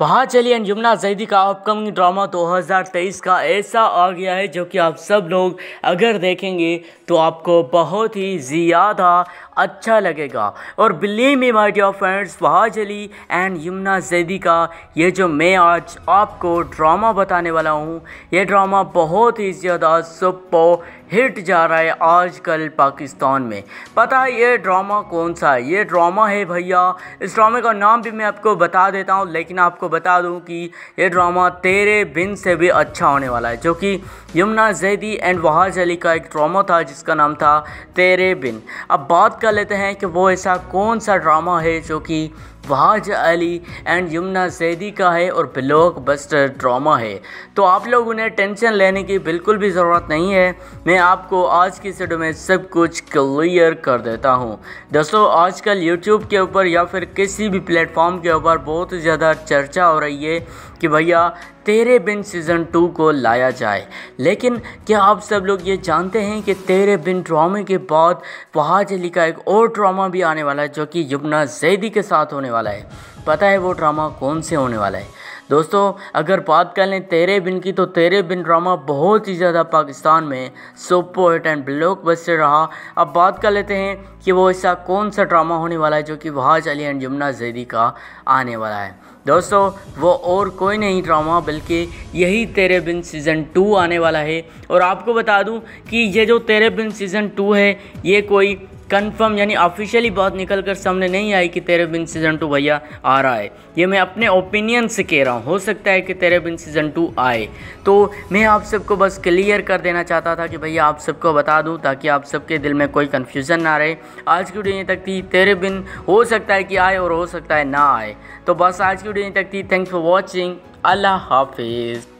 वहाँ चलिए अंजुमना जैदी का अपकमिंग ड्रामा 2023 का ऐसा आ गया है जो कि आप सब लोग अगर देखेंगे तो आपको बहुत ही ज़्यादा अच्छा लगेगा और believe me my dear friends वहाँ चली एंड यमुना जैदी का ये जो मैं आज आपको ड्रामा बताने वाला हूँ ये ड्रामा बहुत ही ज़्यादा सुपर हिट जा रहा है आजकल पाकिस्तान में पता है ये ड्रामा कौन सा है ये ड्रामा है भैया इस ड्रामे का नाम भी मैं आपको बता देता हूँ लेकिन आपको बता दूँ कि ये ड्रामा तेरे बिन से भी अच्छा होने वाला है जो कि यमुना जैदी एंड वहाज अली का एक ड्रामा था जिसका नाम था तेरे बिन अब बात कर लेते हैं कि वो ऐसा कौन सा ड्रामा है जो कि वहाज अली एंड यमुना जैदी का है और ब्लॉक बस्टर ड्रामा है तो आप लोग उन्हें टेंशन लेने की बिल्कुल भी ज़रूरत नहीं है मैं आपको आज की वीडियो में सब कुछ क्लियर कर देता हूँ दोस्तों आजकल यूट्यूब के ऊपर या फिर किसी भी प्लेटफॉर्म के ऊपर बहुत ज़्यादा चर्चा हो रही है कि भैया तेरे बिन सीज़न टू को लाया जाए लेकिन क्या आप सब लोग ये जानते हैं कि तेरे बिन ड्रामे के बाद वहाज अली का एक और ड्रामा भी आने वाला है जो कि युमना जैदी के साथ होने वाला है पता है वो ड्रामा कौन से होने वाला है दोस्तों अगर बात कर लें तेरे बिन की तो तेरे बिन ड्रामा बहुत ही ज़्यादा पाकिस्तान में सुपर हिट एंड बस्टर रहा अब बात कर लेते हैं कि वो ऐसा कौन सा ड्रामा होने वाला है जो कि वहाज अली एंड यमुना जैदी का आने वाला है दोस्तों वो और कोई नहीं ड्रामा बल्कि यही तेरे बिन सीज़न टू आने वाला है और आपको बता दूं कि ये जो तेरे बिन सीज़न टू है ये कोई कंफर्म यानी ऑफिशियली बात निकल कर सामने नहीं आई कि तेरे बिन सीज़न टू भैया आ रहा है ये मैं अपने ओपिनियन से कह रहा हूँ हो सकता है कि तेरे बिन सीज़न टू आए तो मैं आप सबको बस क्लियर कर देना चाहता था कि भैया आप सबको बता दूँ ताकि आप सबके दिल में कोई कन्फ्यूज़न ना रहे आज की वीडियो यहीं तक थी तेरे बिन हो सकता है कि आए और हो सकता है ना आए तो बस आज की वीडियो यहीं तक थी थैंक्स फॉर वॉचिंग अल्लाह हाफिज़